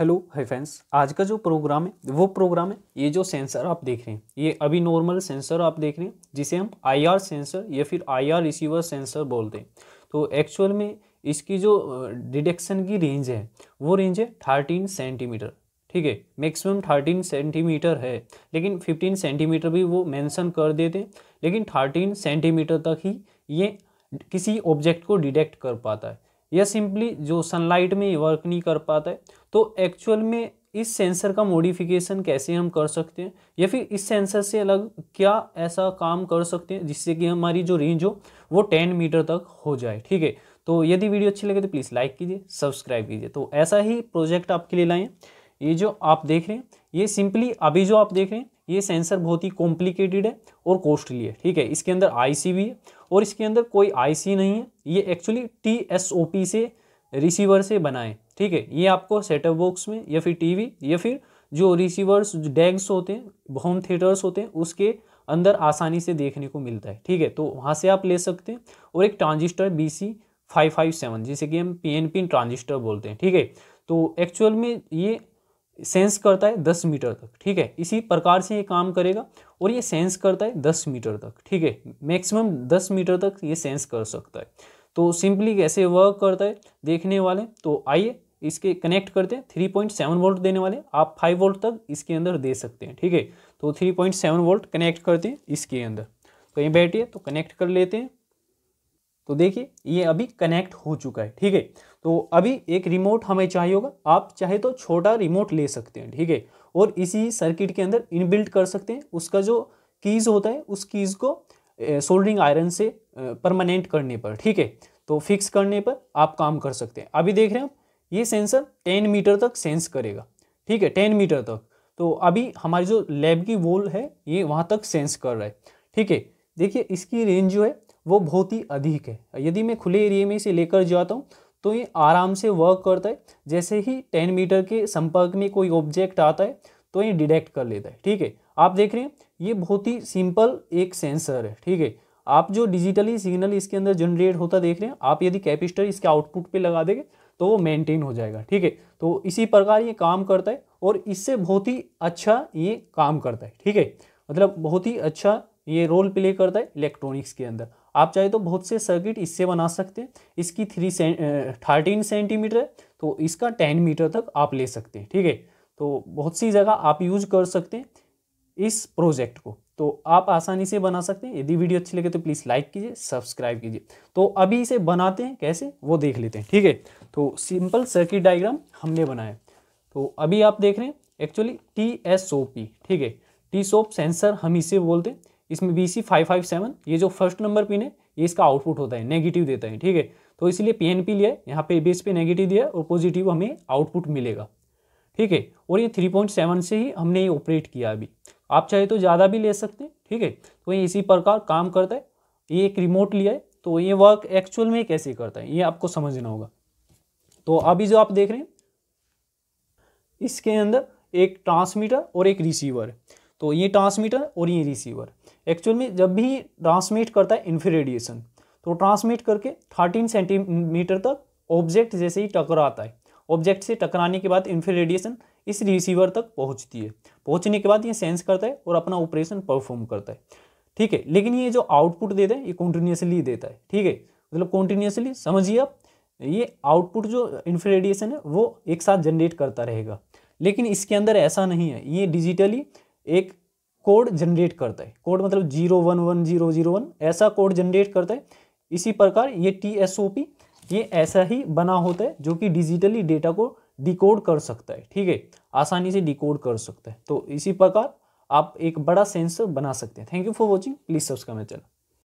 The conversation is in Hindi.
हेलो हाय फ्रेंड्स आज का जो प्रोग्राम है वो प्रोग्राम है ये जो सेंसर आप देख रहे हैं ये अभी नॉर्मल सेंसर आप देख रहे हैं जिसे हम आईआर सेंसर या फिर आईआर रिसीवर सेंसर बोलते हैं तो एक्चुअल में इसकी जो डिटेक्शन की रेंज है वो रेंज है थर्टीन सेंटीमीटर ठीक है मैक्सिमम थर्टीन सेंटीमीटर है लेकिन फिफ्टीन सेंटीमीटर भी वो मैंसन कर देते लेकिन थर्टीन सेंटीमीटर तक ही ये किसी ऑब्जेक्ट को डिटेक्ट कर पाता है या सिंपली जो सनलाइट में वर्क नहीं कर पाता है तो एक्चुअल में इस सेंसर का मॉडिफिकेशन कैसे हम कर सकते हैं या फिर इस सेंसर से अलग क्या ऐसा काम कर सकते हैं जिससे कि हमारी जो रेंज हो वो टेन मीटर तक हो जाए ठीक है तो यदि वीडियो अच्छी लगे तो प्लीज़ लाइक कीजिए सब्सक्राइब कीजिए तो ऐसा ही प्रोजेक्ट आपके लिए लाएँ ये जो आप देख रहे हैं ये सिंपली अभी जो आप देख रहे हैं ये सेंसर बहुत ही कॉम्प्लिकेटेड है और कॉस्टली है ठीक है इसके अंदर आईसी भी है और इसके अंदर कोई आईसी नहीं है ये एक्चुअली टी से रिसीवर से बनाए ठीक है ये आपको सेटअप बॉक्स में या फिर टीवी या फिर जो रिसीवर्स डेस्क होते हैं होम थिएटर्स होते हैं उसके अंदर आसानी से देखने को मिलता है ठीक है तो वहाँ से आप ले सकते हैं और एक transistor B C five five seven जिसे कि हम पी एन पी ट्रांजिस्टर बोलते हैं ठीक है तो एक्चुअल में ये सेंस करता है दस मीटर तक ठीक है इसी प्रकार से ये काम करेगा और ये सेंस करता है दस मीटर तक ठीक है मैक्सिमम दस मीटर तक ये सेंस कर सकता है तो सिंपली कैसे वर्क करता है देखने वाले तो आइए इसके कनेक्ट करते हैं थ्री पॉइंट सेवन वोल्ट देने वाले आप फाइव वोल्ट तक इसके अंदर दे सकते हैं ठीक है तो three point seven volt connect करते हैं इसके अंदर कहीं तो बैठिए तो कनेक्ट कर लेते हैं तो देखिए ये अभी कनेक्ट हो चुका है ठीक है तो अभी एक रिमोट हमें चाहिए होगा आप चाहे तो छोटा रिमोट ले सकते हैं ठीक है और इसी सर्किट के अंदर इनबिल्ट कर सकते हैं उसका जो कीज़ होता है उस कीज़ को सोल्डरिंग आयरन से परमानेंट करने पर ठीक है तो फिक्स करने पर आप काम कर सकते हैं अभी देख रहे हैं ये सेंसर टेन मीटर तक सेंस करेगा ठीक है टेन मीटर तक तो अभी हमारी जो लैब की वॉल है ये वहाँ तक सेंस कर रहा है ठीक है देखिए इसकी रेंज जो है वो बहुत ही अधिक है यदि मैं खुले एरिया में इसे लेकर जाता हूँ तो ये आराम से वर्क करता है जैसे ही टेन मीटर के संपर्क में कोई ऑब्जेक्ट आता है तो ये डिटेक्ट कर लेता है ठीक है आप देख रहे हैं ये बहुत ही सिंपल एक सेंसर है ठीक है आप जो डिजिटली सिग्नल इसके अंदर जनरेट होता देख रहे हैं आप यदि कैपिस्टर इसके आउटपुट पे लगा देंगे तो वो मेंटेन हो जाएगा ठीक है तो इसी प्रकार ये काम करता है और इससे बहुत ही अच्छा ये काम करता है ठीक है मतलब बहुत ही अच्छा ये रोल प्ले करता है इलेक्ट्रॉनिक्स के अंदर आप चाहे तो बहुत से सर्किट इससे बना सकते हैं इसकी थ्री थर्टीन सेंटीमीटर है तो इसका टेन मीटर तक आप ले सकते हैं ठीक है तो बहुत सी जगह आप यूज कर सकते हैं इस प्रोजेक्ट को तो आप आसानी से बना सकते हैं यदि वीडियो अच्छी लगे तो प्लीज़ लाइक कीजिए सब्सक्राइब कीजिए तो अभी इसे बनाते हैं कैसे वो देख लेते हैं ठीक है तो सिंपल सर्किट डायग्राम हमने बनाया तो अभी आप देख रहे हैं actually T S O P ठीक है टी सोप सेंसर हम इसे बोलते हैं इसमें B C five five seven ये जो फर्स्ट नंबर पिन है ये इसका आउटपुट होता है नेगेटिव देता है ठीक है तो इसलिए पी एन पी लिया है यहाँ पे बेस पे नेगेटिव दिया और पॉजिटिव हमें आउटपुट मिलेगा ठीक है और ये थ्री पॉइंट सेवन से ही हमने ये ऑपरेट किया अभी आप चाहे तो ज़्यादा भी ले सकते हैं ठीक है तो ये इसी प्रकार काम करता है ये एक रिमोट लिया है तो ये वर्क एक्चुअल में कैसे करता है ये आपको समझना होगा तो अभी जो आप देख रहे हैं इसके अंदर एक ट्रांसमीटर और एक रिसीवर है तो ये ट्रांसमीटर और ये रिसीवर एक्चुअल में जब भी ट्रांसमिट करता है इन्फ्रेडिएशन तो ट्रांसमिट करके थर्टीन सेंटीमीटर तक ऑब्जेक्ट जैसे ही टकराता है ऑब्जेक्ट से टकराने के बाद इन्फ्रेडिएशन इस रिसीवर तक पहुंचती है पहुंचने के बाद ये सेंस करता है और अपना ऑपरेशन परफॉर्म करता है ठीक है लेकिन ये जो आउटपुट देता है ये कॉन्टीन्यूसली देता है ठीक है मतलब कॉन्टीन्यूसली समझिए आप ये आउटपुट जो इन्फ्रेडिएशन है वो एक साथ जनरेट करता रहेगा लेकिन इसके अंदर ऐसा नहीं है ये डिजिटली एक कोड जनरेट करता है कोड मतलब zero one one zero zero one ऐसा कोड जनरेट करता है इसी प्रकार ये टी एस ओ पी ये ऐसा ही बना होता है जो कि डिजिटली डेटा को डिकोड कर सकता है ठीक है आसानी से डिकोड कर सकता है तो इसी प्रकार आप एक बड़ा सेंसर बना सकते हैं thank you for watching please subscribe my channel